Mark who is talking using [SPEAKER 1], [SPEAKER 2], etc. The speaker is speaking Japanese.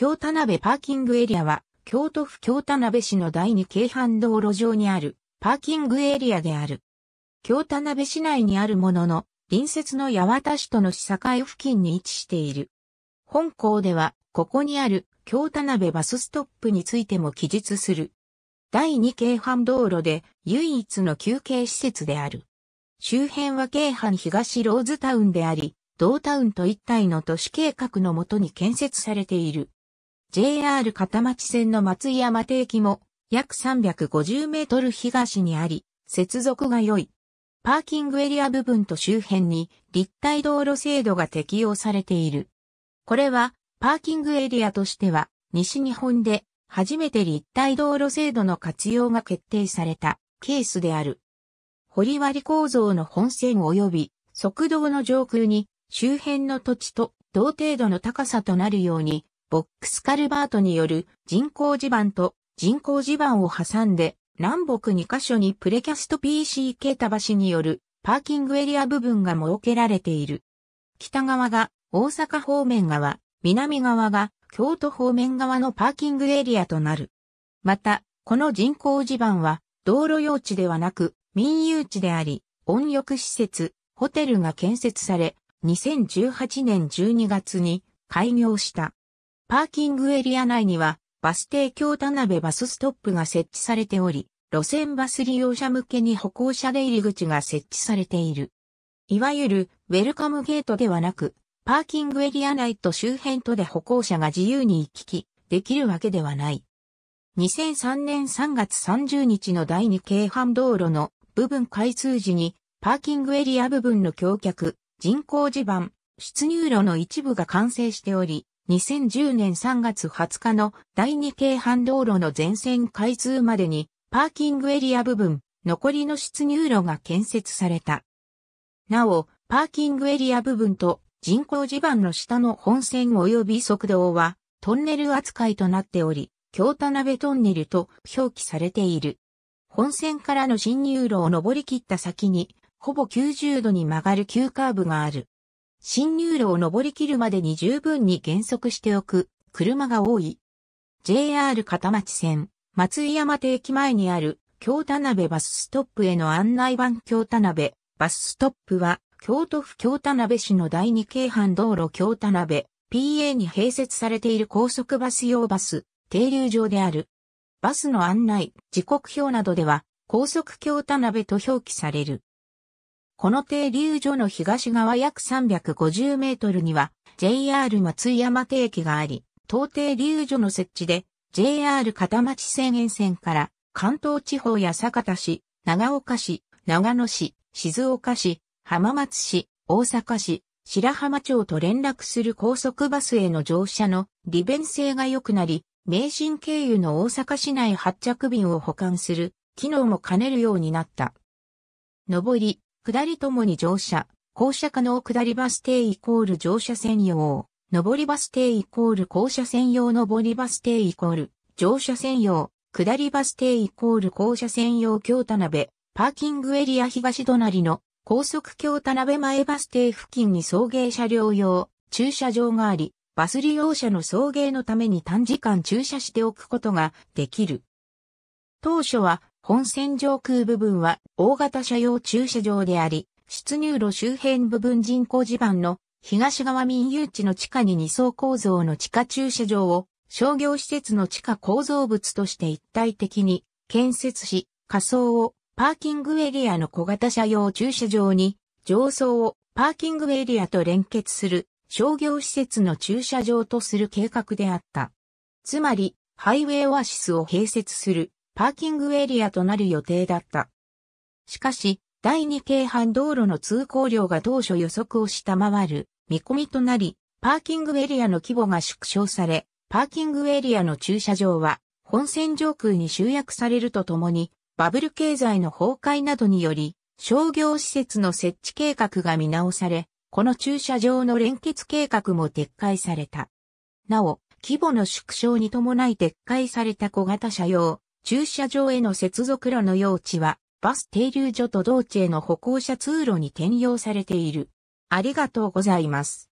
[SPEAKER 1] 京田辺パーキングエリアは、京都府京田辺市の第二京阪道路上にあるパーキングエリアである。京田辺市内にあるものの、隣接の八幡市との市境付近に位置している。本校では、ここにある京田辺バスストップについても記述する。第二京阪道路で唯一の休憩施設である。周辺は京阪東ローズタウンであり、同タウンと一体の都市計画のもとに建設されている。JR 片町線の松山手駅も約350メートル東にあり、接続が良い。パーキングエリア部分と周辺に立体道路制度が適用されている。これはパーキングエリアとしては西日本で初めて立体道路制度の活用が決定されたケースである。堀割構造の本線及び側道の上空に周辺の土地と同程度の高さとなるようにボックスカルバートによる人工地盤と人工地盤を挟んで南北2カ所にプレキャスト PC k タ橋によるパーキングエリア部分が設けられている。北側が大阪方面側、南側が京都方面側のパーキングエリアとなる。また、この人工地盤は道路用地ではなく民有地であり、温浴施設、ホテルが建設され、2018年12月に開業した。パーキングエリア内には、バス停京田辺バスストップが設置されており、路線バス利用者向けに歩行者出入り口が設置されている。いわゆる、ウェルカムゲートではなく、パーキングエリア内と周辺とで歩行者が自由に行き来できるわけではない。2003年3月30日の第2京阪道路の部分開通時に、パーキングエリア部分の橋脚、人工地盤、出入路の一部が完成しており、2010年3月20日の第2京半道路の全線開通までに、パーキングエリア部分、残りの出入路が建設された。なお、パーキングエリア部分と人工地盤の下の本線及び速道はトンネル扱いとなっており、京田辺トンネルと表記されている。本線からの進入路を登り切った先に、ほぼ90度に曲がる急カーブがある。進入路を登り切るまでに十分に減速しておく、車が多い。JR 片町線、松井山手駅前にある、京田辺バスストップへの案内板京田辺、バスストップは、京都府京田辺市の第二京阪道路京田辺、PA に併設されている高速バス用バス、停留場である。バスの案内、時刻表などでは、高速京田辺と表記される。この停留所の東側約350メートルには JR 松山手駅があり、東停留所の設置で JR 片町線沿線から関東地方や酒田市、長岡市、長野市、静岡市、浜松市、大阪市、白浜町と連絡する高速バスへの乗車の利便性が良くなり、名神経由の大阪市内発着便を保管する機能も兼ねるようになった。上り、下りともに乗車、降車可能下りバス停イコール乗車専用、上りバス停イコール降車専用上りバス停イコール乗車専用、下りバス停イコール降車専用京田辺、パーキングエリア東隣の高速京田辺前バス停付近に送迎車両用駐車場があり、バス利用者の送迎のために短時間駐車しておくことができる。当初は本線上空部分は大型車用駐車場であり、出入路周辺部分人工地盤の東側民有地の地下に2層構造の地下駐車場を商業施設の地下構造物として一体的に建設し、仮想をパーキングエリアの小型車用駐車場に上層をパーキングエリアと連結する商業施設の駐車場とする計画であった。つまり、ハイウェイオアシスを併設するパーキングエリアとなる予定だった。しかし、第2京阪道路の通行量が当初予測を下回る見込みとなり、パーキングエリアの規模が縮小され、パーキングエリアの駐車場は本線上空に集約されるとともに、バブル経済の崩壊などにより、商業施設の設置計画が見直され、この駐車場の連結計画も撤回された。なお、規模の縮小に伴い撤回された小型車用、駐車場への接続路の用地は、バス停留所と道地への歩行者通路に転用されている。ありがとうございます。